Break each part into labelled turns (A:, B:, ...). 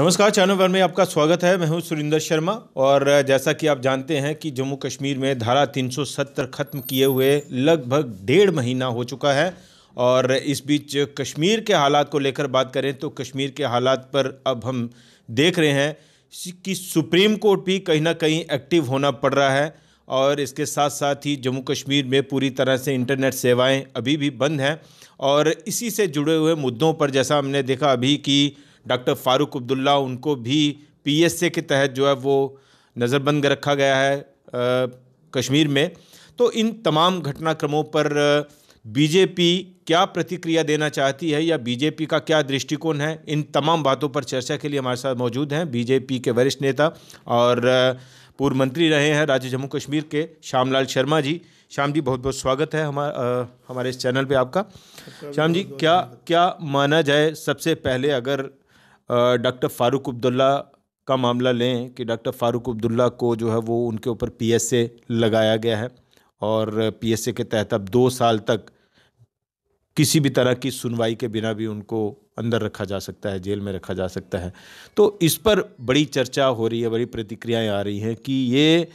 A: नमस्कार channel one में आपका स्वागत है मैं हूं सुरेंद्र शर्मा और जैसा कि आप जानते हैं कि जम्मू कश्मीर में धारा 370 खत्म किए हुए लगभग डेढ़ महीना हो चुका है और इस बीच कश्मीर के हालात को लेकर बात करें तो कश्मीर के हालात पर अब हम देख रहे हैं कि सुप्रीम कोर्ट भी कहीं ना कहीं एक्टिव होना पड़ रहा है और इसके साथ साथ ही जम्मू कश्मीर में पूरी तरह से इंटरनेट सेवाएं अभी भी बंद हैं और इसी से जुड़े हुए मुद्दों पर जैसा हमने देखा अभी कि डॉक्टर फारूक अब्दुल्ला उनको भी पीएसए के तहत जो है वो नज़रबंद रखा गया है आ, कश्मीर में तो इन तमाम घटनाक्रमों पर बीजेपी क्या प्रतिक्रिया देना चाहती है या बीजेपी का क्या दृष्टिकोण है इन तमाम बातों पर चर्चा के लिए हमारे साथ मौजूद हैं बीजेपी के वरिष्ठ नेता और पूर्व मंत्री रहे हैं राज्य जम्मू कश्मीर के श्यामलाल शर्मा जी श्याम जी बहुत बहुत स्वागत है हमा, आ, हमारे इस चैनल पे आपका अच्छा, श्याम जी क्या क्या माना जाए सबसे पहले अगर डॉक्टर फारूक अब्दुल्ला का मामला लें कि डॉक्टर फारूक अब्दुल्ला को जो है वो उनके ऊपर पीएसए लगाया गया है और पीएसए के तहत अब दो साल तक किसी भी तरह की सुनवाई के बिना भी उनको अंदर रखा जा सकता है जेल में रखा जा सकता है तो इस पर बड़ी चर्चा हो रही है बड़ी प्रतिक्रियाएं आ रही हैं कि ये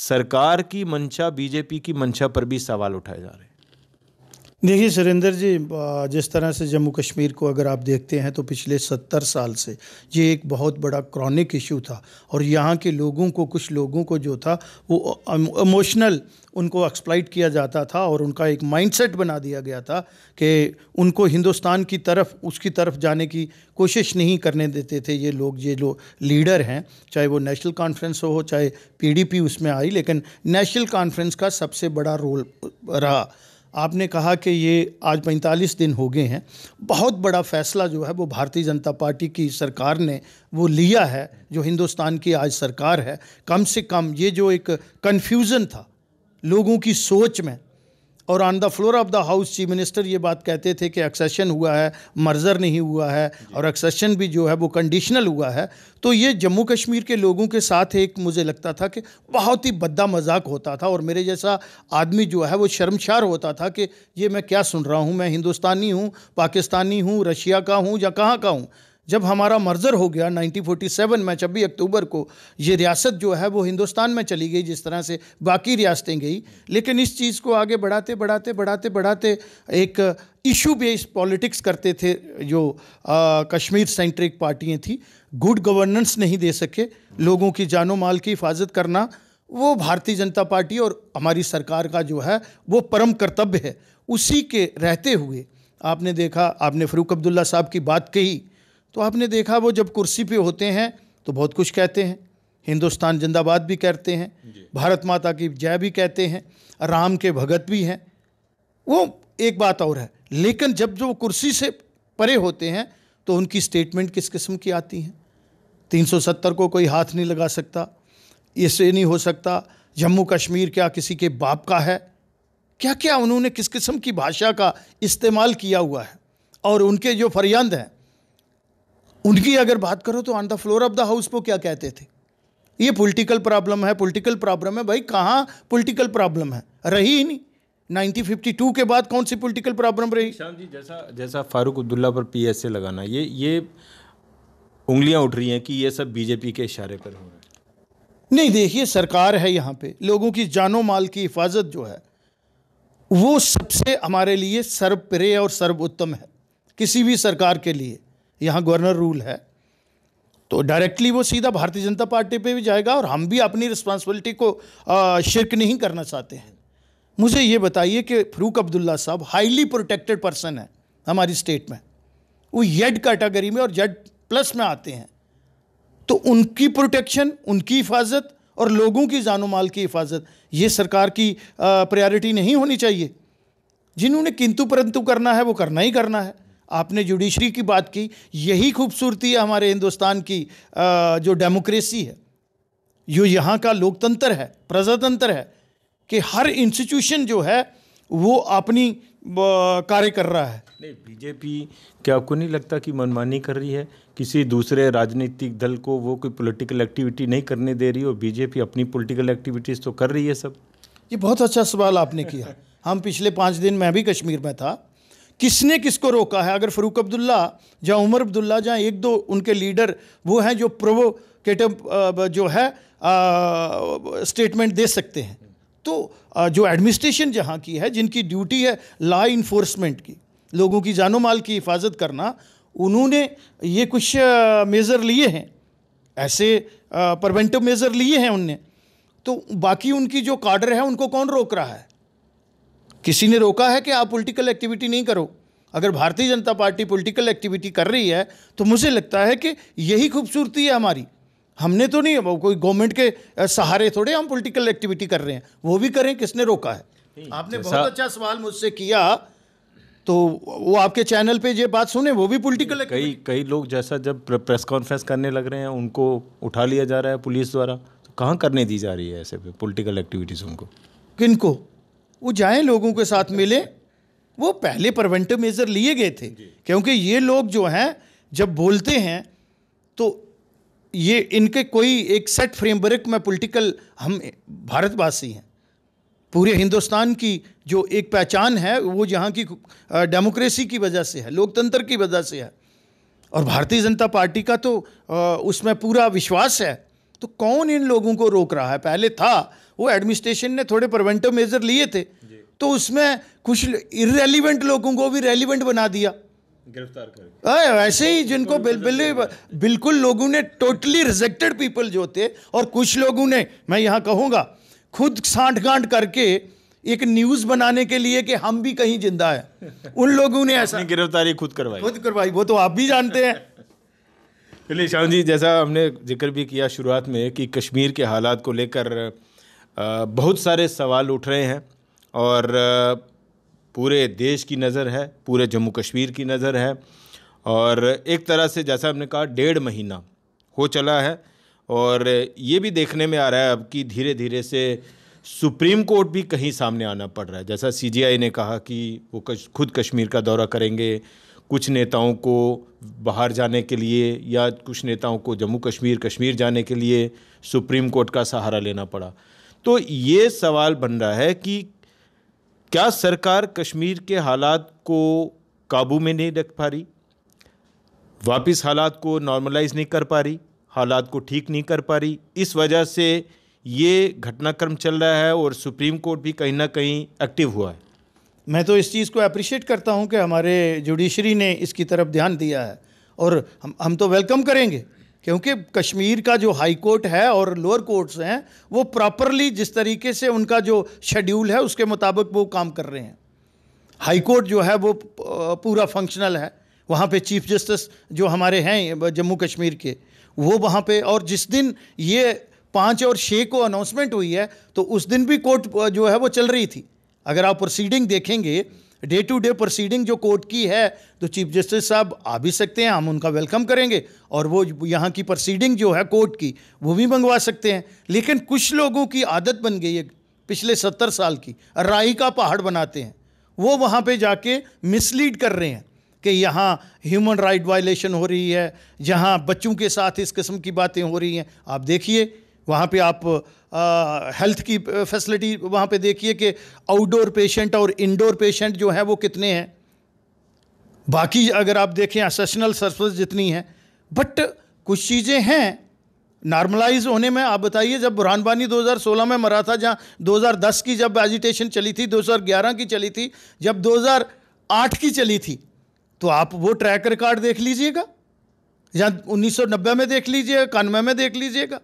A: सरकार की मंशा बीजेपी की मंशा पर भी सवाल उठाए जा रहे हैं
B: देखिए सुरेंद्र जी जिस तरह से जम्मू कश्मीर को अगर आप देखते हैं तो पिछले सत्तर साल से ये एक बहुत बड़ा क्रॉनिक इशू था और यहाँ के लोगों को कुछ लोगों को जो था वो इमोशनल उनको एक्सप्लाइट किया जाता था और उनका एक माइंडसेट बना दिया गया था कि उनको हिंदुस्तान की तरफ उसकी तरफ जाने की कोशिश नहीं करने देते थे ये लोग ये लोग लीडर हैं चाहे वो नेशनल कॉन्फ्रेंस हो चाहे पीडीपी उसमें आई लेकिन नेशनल कॉन्फ्रेंस का सबसे बड़ा रोल रहा आपने कहा कि ये आज 45 दिन हो गए हैं बहुत बड़ा फैसला जो है वो भारतीय जनता पार्टी की सरकार ने वो लिया है जो हिंदुस्तान की आज सरकार है कम से कम ये जो एक कन्फ्यूज़न था लोगों की सोच में और on the floor of the house chief minister ये बात कहते थे कि एक्सेशन हुआ है मर्जर नहीं हुआ है और एक्सेशन भी जो है वो कंडीशनल हुआ है तो ये जम्मू कश्मीर के लोगों के साथ एक मुझे लगता था कि बहुत ही बद्दा मजाक होता था और मेरे जैसा आदमी जो है वो शर्मशार होता था कि ये मैं क्या सुन रहा हूँ मैं हिंदुस्तानी हूँ पाकिस्तानी हूँ रशिया का हूँ या कहाँ का हूँ जब हमारा मर्जर हो गया 1947 में छब्बीस अक्टूबर को ये रियासत जो है वो हिंदुस्तान में चली गई जिस तरह से बाकी रियासतें गई लेकिन इस चीज़ को आगे बढ़ाते बढ़ाते बढ़ाते बढ़ाते एक इशू बेस्ड पॉलिटिक्स करते थे जो आ, कश्मीर सेंट्रिक पार्टियाँ थी गुड गवर्नेंस नहीं दे सके लोगों की जानो माल की हिफाजत करना वो भारतीय जनता पार्टी और हमारी सरकार का जो है वो परम कर्तव्य है उसी के रहते हुए आपने देखा आपने फ़रूक अब्दुल्ला साहब की बात कही तो आपने देखा वो जब कुर्सी पे होते हैं तो बहुत कुछ कहते हैं हिंदुस्तान जिंदाबाद भी कहते हैं भारत माता की जय भी कहते हैं राम के भगत भी हैं वो एक बात और है लेकिन जब जो कुर्सी से परे होते हैं तो उनकी स्टेटमेंट किस किस्म की आती हैं 370 को कोई हाथ नहीं लगा सकता इससे नहीं हो सकता जम्मू कश्मीर क्या किसी के बाप का है क्या क्या उन्होंने किस किस्म की भाषा का इस्तेमाल किया हुआ है और उनके जो फरियांद हैं उनकी अगर बात करो तो on the floor of the house को क्या कहते थे ये पॉलिटिकल प्रॉब्लम है पॉलिटिकल प्रॉब्लम है भाई कहाँ पॉलिटिकल प्रॉब्लम है रही ही नहीं 1952 के बाद कौन सी पॉलिटिकल प्रॉब्लम रही श्याम
A: जी जैसा जैसा फारूक अब्दुल्ला पर ए लगाना ये ये उंगलियां उठ रही हैं कि ये सब बीजेपी के
B: इशारे पर हो रहा है नहीं देखिए सरकार है यहाँ पे लोगों की जानो माल की हिफाजत जो है वो सबसे हमारे लिए सर्वप्रिय और सर्वोत्तम है किसी भी सरकार के लिए यहाँ गवर्नर रूल है तो डायरेक्टली वो सीधा भारतीय जनता पार्टी पे भी जाएगा और हम भी अपनी रिस्पॉन्सिबिलिटी को शिरक नहीं करना चाहते हैं मुझे ये बताइए कि फरूक अब्दुल्ला साहब हाईली प्रोटेक्टेड पर्सन है हमारी स्टेट में वो येड कैटेगरी में और जेड प्लस में आते हैं तो उनकी प्रोटेक्शन उनकी हिफाजत और लोगों की जानो माल की हिफाजत ये सरकार की प्रायोरिटी नहीं होनी चाहिए जिन्होंने किंतु परंतु करना है वो करना ही करना है आपने जुडिशरी की बात की यही खूबसूरती है हमारे हिंदुस्तान की जो डेमोक्रेसी है जो यहाँ का लोकतंत्र है प्रजातंत्र है कि हर इंस्टीट्यूशन जो है वो अपनी कार्य कर रहा है
A: नहीं बीजेपी क्या आपको नहीं लगता कि मनमानी कर रही है किसी दूसरे राजनीतिक दल को वो कोई पॉलिटिकल एक्टिविटी नहीं करने दे रही और बीजेपी अपनी पॉलिटिकल एक्टिविटीज़ तो कर रही है सब
B: ये बहुत अच्छा सवाल आपने किया हम पिछले पाँच दिन मैं भी कश्मीर में था किसने किसको रोका है अगर फ़रूक अब्दुल्ला या उमर अब्दुल्ला या एक दो उनके लीडर वो हैं जो प्रोवोकेटिव जो है स्टेटमेंट दे सकते हैं तो जो एडमिनिस्ट्रेशन जहाँ की है जिनकी ड्यूटी है लॉ इन्फोर्समेंट की लोगों की जानो माल की हिफाजत करना उन्होंने ये कुछ मेज़र लिए हैं ऐसे प्रवेंटिव मेज़र लिए हैं उनने तो बाकी उनकी जो कार्डर है उनको कौन रोक रहा है किसी ने रोका है कि आप पॉलिटिकल एक्टिविटी नहीं करो अगर भारतीय जनता पार्टी पॉलिटिकल एक्टिविटी कर रही है तो मुझे लगता है कि यही खूबसूरती है हमारी हमने तो नहीं कोई गवर्नमेंट के सहारे थोड़े हम पॉलिटिकल एक्टिविटी कर रहे हैं वो भी करें किसने रोका है आपने बहुत अच्छा सवाल मुझसे किया तो वो आपके चैनल पे ये बात सुने वो भी पॉलिटिकल कई कई लोग जैसा जब प्रेस कॉन्फ्रेंस करने लग रहे हैं उनको उठा
A: लिया जा रहा है पुलिस द्वारा तो कहाँ करने दी जा रही है ऐसे पॉलिटिकल एक्टिविटीज़ उनको
B: किनको वो जाएं लोगों के साथ मिले वो पहले प्रवेंटिव मेज़र लिए गए थे क्योंकि ये लोग जो हैं जब बोलते हैं तो ये इनके कोई एक सेट फ्रेमवर्क में पॉलिटिकल हम भारतवासी हैं पूरे हिंदुस्तान की जो एक पहचान है वो यहाँ की डेमोक्रेसी की वजह से है लोकतंत्र की वजह से है और भारतीय जनता पार्टी का तो उसमें पूरा विश्वास है तो कौन इन लोगों को रोक रहा है पहले था वो एडमिनिस्ट्रेशन ने थोड़े प्रवेंटिव मेजर लिए थे तो उसमें कुछ इरेलीवेंट लोगों को भी रेलिवेंट बना दिया
A: गिरफ्तार कर
B: हाँ, ऐसे ही तो जिनको बिल, मतलब बिल, बिल, बिल्कुल लोगों ने टोटली रिजेक्टेड पीपल जो थे और कुछ लोगों ने मैं यहाँ कहूँगा खुद साठ गांठ करके एक न्यूज बनाने के लिए कि हम भी कहीं जिंदा है उन लोगों ने
A: ऐसा गिरफ्तारी खुद करवाई खुद
B: करवाई वो तो आप भी जानते हैं
A: चलिए शाम जी जैसा हमने जिक्र भी किया शुरुआत में कि कश्मीर के हालात को लेकर बहुत सारे सवाल उठ रहे हैं और पूरे देश की नज़र है पूरे जम्मू कश्मीर की नज़र है और एक तरह से जैसा हमने कहा डेढ़ महीना हो चला है और ये भी देखने में आ रहा है अब कि धीरे धीरे से सुप्रीम कोर्ट भी कहीं सामने आना पड़ रहा है जैसा सीजीआई ने कहा कि वो कश, खुद कश्मीर का दौरा करेंगे कुछ नेताओं को बाहर जाने के लिए या कुछ नेताओं को जम्मू कश्मीर कश्मीर जाने के लिए सुप्रीम कोर्ट का सहारा लेना पड़ा तो ये सवाल बन रहा है कि क्या सरकार कश्मीर के हालात को काबू में नहीं रख पा रही वापस हालात को नॉर्मलाइज नहीं कर पा रही हालात को ठीक नहीं कर पा रही इस वजह से ये घटनाक्रम चल रहा है और सुप्रीम कोर्ट भी कहीं ना कहीं एक्टिव हुआ है
B: मैं तो इस चीज़ को अप्रिशिएट करता हूँ कि हमारे जुडिशरी ने इसकी तरफ ध्यान दिया है और हम हम तो वेलकम करेंगे क्योंकि कश्मीर का जो हाई कोर्ट है और लोअर कोर्ट्स हैं वो प्रॉपरली जिस तरीके से उनका जो शेड्यूल है उसके मुताबिक वो काम कर रहे हैं हाई कोर्ट जो है वो पूरा फंक्शनल है वहाँ पे चीफ जस्टिस जो हमारे हैं जम्मू कश्मीर के वो वहाँ पे और जिस दिन ये पाँच और छः को अनाउंसमेंट हुई है तो उस दिन भी कोर्ट जो है वो चल रही थी अगर आप प्रोसीडिंग देखेंगे डे टू डे प्रोसीडिंग जो कोर्ट की है तो चीफ जस्टिस साहब आ भी सकते हैं हम उनका वेलकम करेंगे और वो यहाँ की प्रोसीडिंग जो है कोर्ट की वो भी मंगवा सकते हैं लेकिन कुछ लोगों की आदत बन गई है पिछले सत्तर साल की राई का पहाड़ बनाते हैं वो वहाँ पे जाके मिसलीड कर रहे हैं कि यहाँ ह्यूमन राइट वायलेशन हो रही है जहाँ बच्चों के साथ इस किस्म की बातें हो रही हैं आप देखिए वहाँ पे आप आ, हेल्थ की फैसिलिटी वहाँ पे देखिए कि आउटडोर पेशेंट और इंडोर पेशेंट जो हैं वो कितने हैं बाकी अगर आप देखें असेशनल सर्विस जितनी हैं बट कुछ चीज़ें हैं नॉर्मलाइज होने में आप बताइए जब बुरहानबानी 2016 में मरा था जहाँ 2010 की जब एजिटेशन चली थी 2011 की चली थी जब 2008 की चली थी तो आप वो ट्रैक रिकॉर्ड देख लीजिएगा या 1990 में देख लीजिएगा इक्यानवे में देख लीजिएगा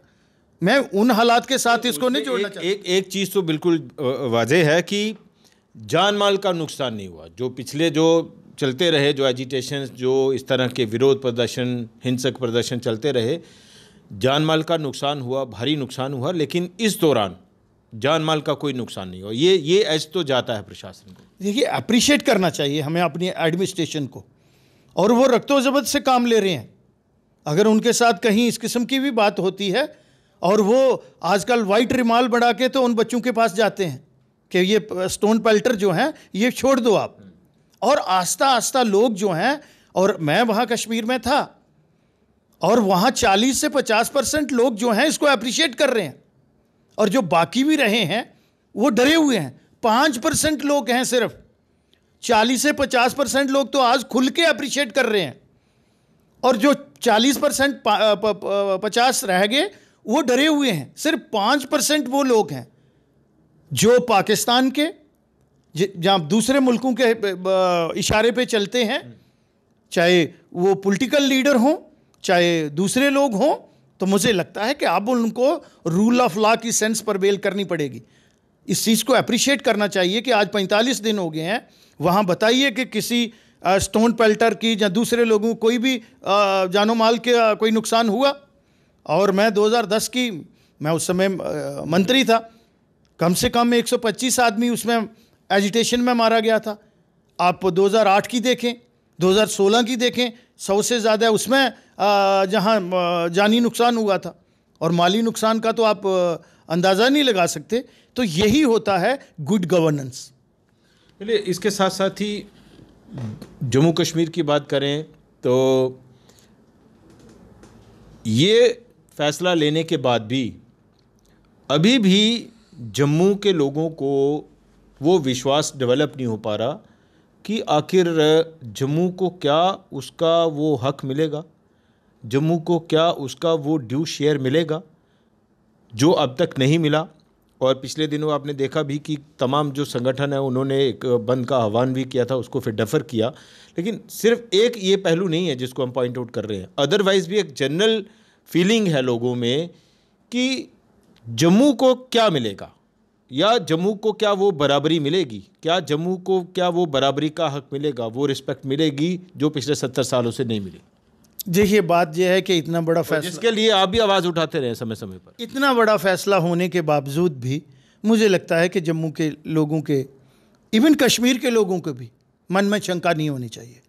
B: मैं उन हालात के साथ तो इसको नहीं जोड़ना एक,
A: एक एक चीज़ तो बिल्कुल वाजह है कि जान माल का नुकसान नहीं हुआ जो पिछले जो चलते रहे जो एजिटेशन जो इस तरह के विरोध प्रदर्शन हिंसक प्रदर्शन चलते रहे जान माल का नुकसान हुआ भारी नुकसान हुआ लेकिन इस दौरान जान माल का कोई नुकसान नहीं हुआ ये ये ऐसे तो जाता है प्रशासन को
B: देखिए अप्रिशिएट करना चाहिए हमें अपनी एडमिनिस्ट्रेशन को और वो रक्त जबत से काम ले रहे हैं अगर उनके साथ कहीं इस किस्म की भी बात होती है और वो आजकल वाइट रिमाल बढ़ा के तो उन बच्चों के पास जाते हैं कि ये स्टोन पेल्टर जो हैं ये छोड़ दो आप और आस्ता आस्ता लोग जो हैं और मैं वहाँ कश्मीर में था और वहाँ 40 से 50 परसेंट लोग जो हैं इसको अप्रिशिएट कर रहे हैं और जो बाकी भी रहे हैं वो डरे हुए हैं पाँच परसेंट लोग हैं सिर्फ चालीस से पचास परसेंट लोग तो आज खुल के अप्रिशिएट कर रहे हैं और जो चालीस परसेंट पचास रह गए वो डरे हुए हैं सिर्फ पाँच परसेंट वो लोग हैं जो पाकिस्तान के जहाँ दूसरे मुल्कों के इशारे पे चलते हैं चाहे वो पॉलिटिकल लीडर हों चाहे दूसरे लोग हों तो मुझे लगता है कि अब उनको रूल ऑफ लॉ की सेंस पर बेल करनी पड़ेगी इस चीज़ को अप्रिशिएट करना चाहिए कि आज 45 दिन हो गए हैं वहाँ बताइए कि किसी स्टोन पेल्टर की या दूसरे लोगों कोई भी जानो माल के कोई नुकसान हुआ और मैं 2010 की मैं उस समय मंत्री था कम से कम 125 आदमी उसमें एजिटेशन में मारा गया था आप 2008 की देखें 2016 की देखें सौ से ज़्यादा उसमें जहाँ जानी नुकसान हुआ था और माली नुकसान का तो आप अंदाज़ा नहीं लगा सकते तो यही होता है गुड गवर्नेंस
A: चलिए इसके साथ साथ ही जम्मू कश्मीर की बात करें तो ये फ़ैसला लेने के बाद भी अभी भी जम्मू के लोगों को वो विश्वास डेवलप नहीं हो पा रहा कि आखिर जम्मू को क्या उसका वो हक मिलेगा जम्मू को क्या उसका वो ड्यू शेयर मिलेगा जो अब तक नहीं मिला और पिछले दिनों आपने देखा भी कि तमाम जो संगठन है उन्होंने एक बंद का आह्वान भी किया था उसको फिर डफर किया लेकिन सिर्फ एक ये पहलू नहीं है जिसको हम पॉइंट आउट कर रहे हैं अदरवाइज़ भी एक जनरल फीलिंग है लोगों में कि जम्मू को क्या मिलेगा या जम्मू को क्या वो बराबरी मिलेगी क्या जम्मू को क्या वो बराबरी का हक मिलेगा वो रिस्पेक्ट मिलेगी जो पिछले सत्तर सालों से नहीं
B: मिली देखिए बात यह है कि इतना बड़ा फैसला इसके
A: लिए आप भी आवाज़ उठाते रहे समय समय पर
B: इतना बड़ा फैसला होने के बावजूद भी मुझे लगता है कि जम्मू के लोगों के इवन कश्मीर के लोगों को भी मन में शंका नहीं होनी चाहिए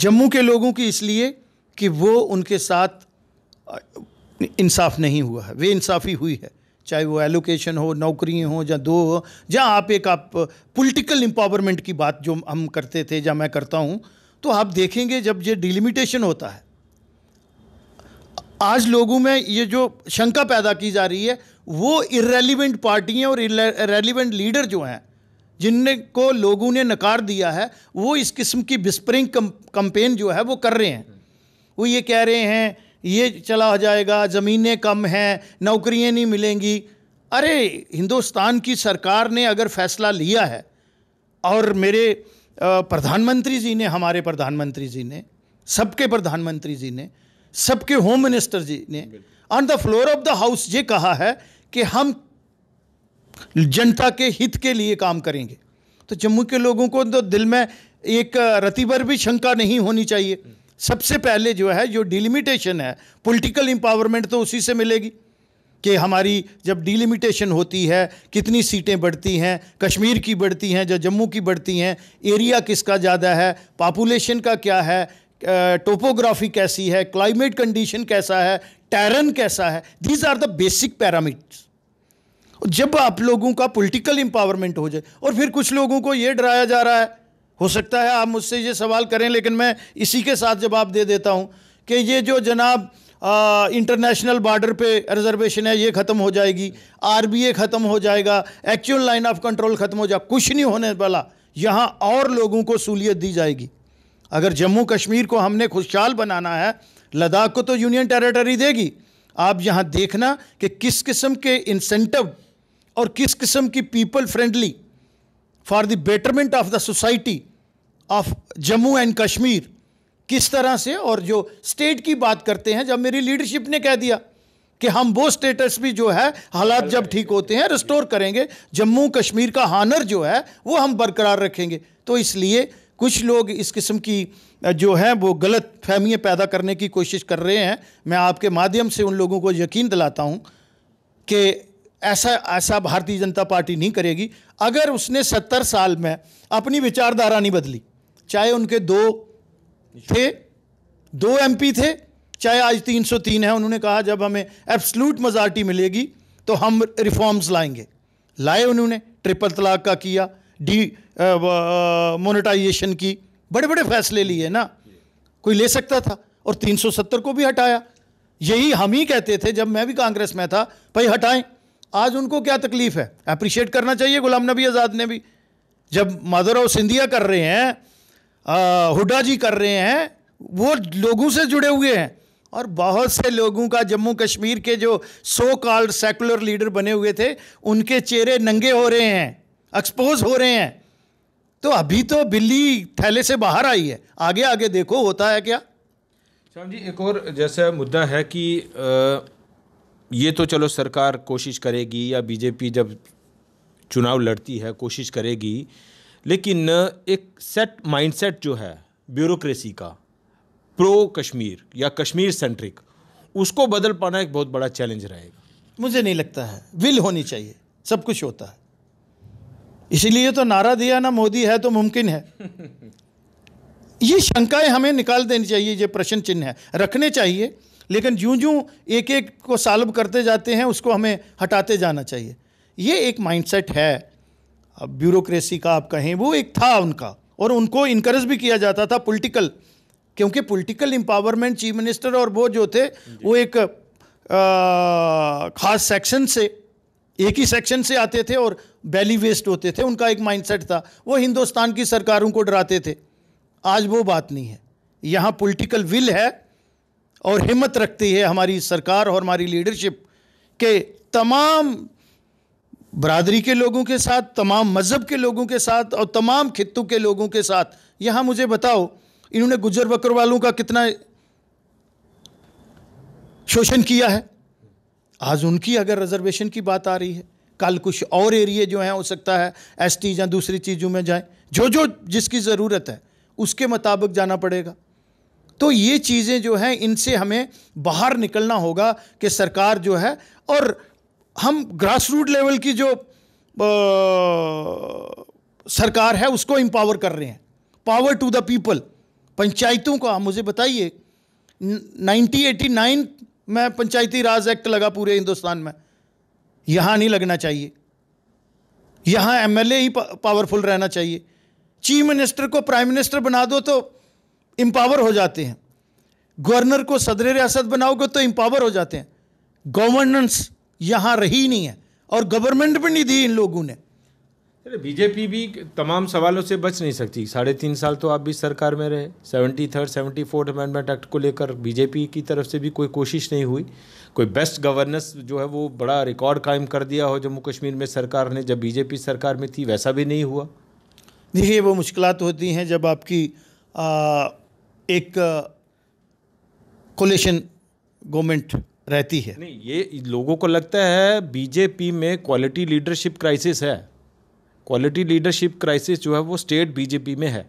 B: जम्मू के लोगों की इसलिए कि वो उनके साथ इंसाफ नहीं हुआ है वे इंसाफी हुई है चाहे वो एलोकेशन हो नौकरियाँ हो या दो हो या आप एक आप पॉलिटिकल एम्पावरमेंट की बात जो हम करते थे या मैं करता हूँ तो आप देखेंगे जब ये डिलिमिटेशन होता है आज लोगों में ये जो शंका पैदा की जा रही है वो इरेलीवेंट पार्टियाँ और इरेलीवेंट लीडर जो हैं जिनने को लोगों ने नकार दिया है वो इस किस्म की बिस्परिंग कंपेन जो है वो कर रहे हैं वो ये कह रहे हैं ये चला जाएगा ज़मीनें कम हैं नौकरियां नहीं मिलेंगी अरे हिंदुस्तान की सरकार ने अगर फैसला लिया है और मेरे प्रधानमंत्री जी ने हमारे प्रधानमंत्री जी ने सबके प्रधानमंत्री जी ने सबके होम मिनिस्टर जी ने on the floor of the house ये कहा है कि हम जनता के हित के लिए काम करेंगे तो जम्मू के लोगों को तो दिल में एक रतिबर भी शंका नहीं होनी चाहिए सबसे पहले जो है जो डिलिमिटेशन है पॉलिटिकल इम्पावरमेंट तो उसी से मिलेगी कि हमारी जब डिलिमिटेशन होती है कितनी सीटें बढ़ती हैं कश्मीर की बढ़ती हैं या जम्मू की बढ़ती हैं एरिया किसका ज़्यादा है पापुलेशन का क्या है टोपोग्राफी कैसी है क्लाइमेट कंडीशन कैसा है टैरन कैसा है these are the basic parameters जब आप लोगों का पॉलिटिकल एम्पावरमेंट हो जाए और फिर कुछ लोगों को ये डराया जा रहा है हो सकता है आप मुझसे ये सवाल करें लेकिन मैं इसी के साथ जवाब दे देता हूँ कि ये जो जनाब इंटरनेशनल बॉर्डर पे रिजर्वेशन है ये ख़त्म हो जाएगी आरबीए ख़त्म हो जाएगा एक्चुअल लाइन ऑफ कंट्रोल ख़त्म हो जाएगा कुछ नहीं होने वाला यहाँ और लोगों को सहूलियत दी जाएगी अगर जम्मू कश्मीर को हमने खुशहाल बनाना है लद्दाख को तो यूनियन टेरेटरी देगी आप यहाँ देखना कि किस किस्म के इंसेंटिव और किस किस्म की people friendly for the betterment of the society of Jammu and Kashmir किस तरह से और जो स्टेट की बात करते हैं जब मेरी लीडरशिप ने कह दिया कि हम वो स्टेटस भी जो है हालात जब ठीक होते हैं रिस्टोर करेंगे जम्मू कश्मीर का हानर जो है वो हम बरकरार रखेंगे तो इसलिए कुछ लोग इस किस्म की जो है वो गलत फहमियाँ पैदा करने की कोशिश कर रहे हैं मैं आपके माध्यम से उन लोगों को यकीन दिलाता हूँ कि ऐसा ऐसा भारतीय जनता पार्टी नहीं करेगी अगर उसने सत्तर साल में अपनी विचारधारा नहीं बदली चाहे उनके दो थे दो एमपी थे चाहे आज 303 है उन्होंने कहा जब हमें एब्सलूट मजार्टी मिलेगी तो हम रिफॉर्म्स लाएंगे लाए उन्होंने ट्रिपल तलाक का किया डी मोनेटाइजेशन की बड़े बड़े फैसले लिए ना कोई ले सकता था और 370 को भी हटाया यही हम ही कहते थे जब मैं भी कांग्रेस में था भाई हटाएं आज उनको क्या तकलीफ है अप्रिशिएट करना चाहिए गुलाम नबी आज़ाद ने भी जब ऑफ सिंधिया कर रहे हैं हुडा जी कर रहे हैं वो लोगों से जुड़े हुए हैं और बहुत से लोगों का जम्मू कश्मीर के जो सो कॉल्ड सेकुलर लीडर बने हुए थे उनके चेहरे नंगे हो रहे हैं एक्सपोज हो रहे हैं तो अभी तो बिल्ली थैले से बाहर आई है आगे आगे देखो होता है क्या
A: श्याम जी एक और जैसा मुद्दा है कि ये तो चलो सरकार कोशिश करेगी या बीजेपी जब चुनाव लड़ती है कोशिश करेगी लेकिन एक सेट माइंडसेट जो है ब्यूरोक्रेसी का प्रो कश्मीर या कश्मीर सेंट्रिक उसको बदल पाना एक बहुत बड़ा चैलेंज
B: रहेगा मुझे नहीं लगता है विल होनी चाहिए सब कुछ होता है इसीलिए तो नारा दिया ना मोदी है तो मुमकिन है ये शंकाएं हमें निकाल देनी चाहिए ये प्रश्न चिन्ह है रखने चाहिए लेकिन जूँ जूं एक एक को साल्व करते जाते हैं उसको हमें हटाते जाना चाहिए ये एक माइंडसेट है ब्यूरोक्रेसी का आप कहें वो एक था उनका और उनको इंकरेज भी किया जाता था पॉलिटिकल क्योंकि पॉलिटिकल इम्पावरमेंट चीफ मिनिस्टर और वो जो थे वो एक आ, खास सेक्शन से एक ही सेक्शन से आते थे और बैली वेस्ट होते थे उनका एक माइंडसेट था वो हिंदुस्तान की सरकारों को डराते थे आज वो बात नहीं है यहाँ पॉलिटिकल विल है और हिम्मत रखती है हमारी सरकार और हमारी लीडरशिप के तमाम बरदरी के लोगों के साथ तमाम मज़हब के लोगों के साथ और तमाम खितों के लोगों के साथ यहाँ मुझे बताओ इन्होंने गुजर बकर वालों का कितना शोषण किया है आज उनकी अगर रिजर्वेशन की बात आ रही है कल कुछ और एरिए जो हैं हो सकता है एस टी या दूसरी चीज़ों में जाएं जो जो जिसकी ज़रूरत है उसके मुताबिक जाना पड़ेगा तो ये चीज़ें जो हैं इनसे हमें बाहर निकलना होगा कि सरकार जो है और हम ग्रास रूट लेवल की जो आ, सरकार है उसको एम्पावर कर रहे हैं पावर टू द पीपल पंचायतों का मुझे बताइए 1989 में पंचायती राज एक्ट लगा पूरे हिंदुस्तान में यहाँ नहीं लगना चाहिए यहाँ एमएलए ही पावरफुल रहना चाहिए चीफ मिनिस्टर को प्राइम मिनिस्टर बना दो तो एम्पावर हो जाते हैं गवर्नर को सदर रियासत बनाओगे तो एम्पावर हो जाते हैं गवर्नेंस यहाँ रही नहीं है और गवर्नमेंट भी नहीं दी इन लोगों ने
A: बीजेपी भी तमाम सवालों से बच नहीं सकती साढ़े तीन साल तो आप भी सरकार में रहे seventy third seventy fourth amendment act को लेकर बीजेपी की तरफ से भी कोई कोशिश नहीं हुई कोई बेस्ट गवर्नेंस जो है वो बड़ा रिकॉर्ड कायम कर दिया हो जम्मू कश्मीर में सरकार ने जब बीजेपी सरकार में थी वैसा भी
B: नहीं हुआ देखिए वो मुश्किल होती हैं जब आपकी आ, एक कोलेशन गवर्नमेंट रहती है
A: नहीं ये लोगों को लगता है बीजेपी में क्वालिटी लीडरशिप क्राइसिस है क्वालिटी लीडरशिप क्राइसिस जो है वो स्टेट बीजेपी में है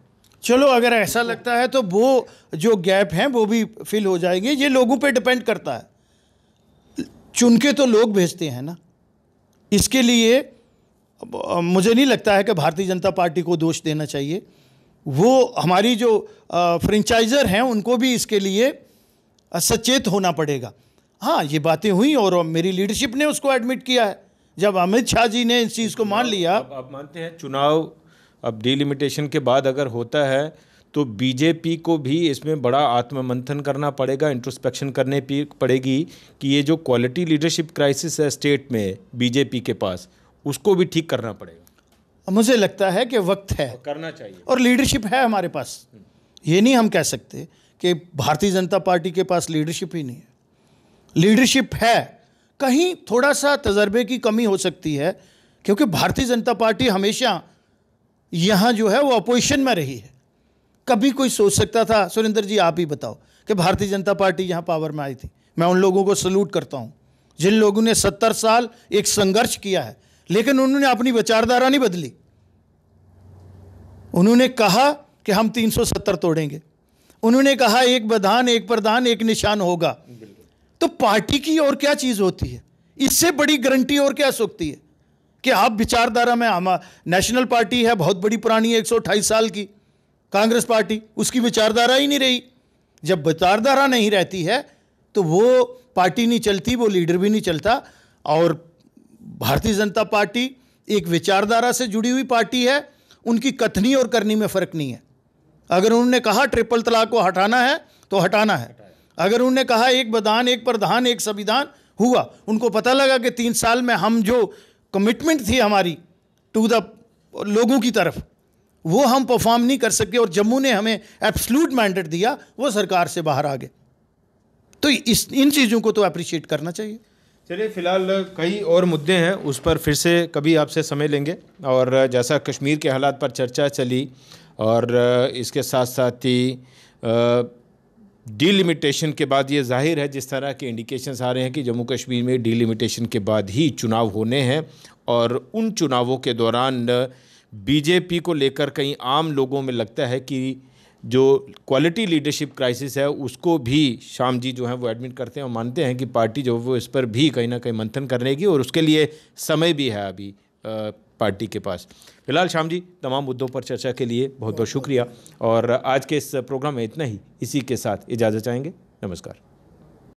B: चलो अगर ऐसा लगता है तो वो जो गैप है वो भी फिल हो जाएंगे ये लोगों पे डिपेंड करता है चुन के तो लोग भेजते हैं ना इसके लिए मुझे नहीं लगता है कि भारतीय जनता पार्टी को दोष देना चाहिए वो हमारी जो फ्रेंचाइजर हैं उनको भी इसके लिए सचेत होना पड़ेगा हाँ ये बातें हुई और मेरी लीडरशिप ने उसको एडमिट किया है जब अमित शाह जी ने इस चीज़ को मान लिया अब
A: आप मानते हैं चुनाव अब डिलिमिटेशन के बाद अगर होता है तो बीजेपी को भी इसमें बड़ा आत्ममंथन करना पड़ेगा इंट्रोस्पेक्शन करने पड़ेगी कि ये जो क्वालिटी लीडरशिप क्राइसिस है स्टेट में बीजेपी के पास उसको भी ठीक करना पड़ेगा
B: मुझे लगता है कि वक्त है करना चाहिए और लीडरशिप है हमारे पास ये नहीं हम कह सकते कि भारतीय जनता पार्टी के पास लीडरशिप ही नहीं है लीडरशिप है कहीं थोड़ा सा तजर्बे की कमी हो सकती है क्योंकि भारतीय जनता पार्टी हमेशा यहाँ जो है वो अपोजिशन में रही है कभी कोई सोच सकता था सुरेंद्र जी आप ही बताओ कि भारतीय जनता पार्टी यहाँ पावर में आई थी मैं उन लोगों को सल्यूट करता हूँ जिन लोगों ने सत्तर साल एक संघर्ष किया है लेकिन उन्होंने अपनी विचारधारा नहीं बदली उन्होंने कहा कि हम 370 तोड़ेंगे उन्होंने कहा एक बधान एक प्रधान एक निशान होगा तो पार्टी की और क्या चीज़ होती है इससे बड़ी गारंटी और क्या सोखती है कि आप विचारधारा में हम नेशनल पार्टी है बहुत बड़ी पुरानी है एक साल की कांग्रेस पार्टी उसकी विचारधारा ही नहीं रही जब विचारधारा नहीं रहती है तो वो पार्टी नहीं चलती वो लीडर भी नहीं चलता और भारतीय जनता पार्टी एक विचारधारा से जुड़ी हुई पार्टी है उनकी कथनी और करनी में फ़र्क नहीं है अगर उन्होंने कहा ट्रिपल तलाक को हटाना है तो हटाना है अगर उन्होंने कहा एक बदान एक प्रधान एक संविधान हुआ उनको पता लगा कि तीन साल में हम जो कमिटमेंट थी हमारी टू द लोगों की तरफ वो हम परफॉर्म नहीं कर सके और जम्मू ने हमें एब्सलूट मैंडेट दिया वो सरकार से बाहर आ गए तो इस इन चीज़ों को तो अप्रिशिएट करना चाहिए
A: चलिए फिलहाल कई और मुद्दे हैं उस पर फिर से कभी आपसे समय लेंगे और जैसा कश्मीर के हालात पर चर्चा चली और इसके साथ साथ ही डीलिमिटेशन के बाद ये जाहिर है जिस तरह के इंडिकेशंस आ रहे हैं कि जम्मू कश्मीर में डीलिमिटेशन के बाद ही चुनाव होने हैं और उन चुनावों के दौरान बीजेपी को लेकर कई आम लोगों में लगता है कि जो क्वालिटी लीडरशिप क्राइसिस है उसको भी शाम जी जो है वो एडमिट करते हैं और मानते हैं कि पार्टी जो वो इस पर भी कहीं ना कहीं मंथन करने और उसके लिए समय भी है अभी पार्टी के पास फिलहाल शाम जी तमाम मुद्दों पर चर्चा के लिए बहुत बहुत शुक्रिया और आज के इस प्रोग्राम में इतना ही इसी के साथ इजाज़त चाहेंगे नमस्कार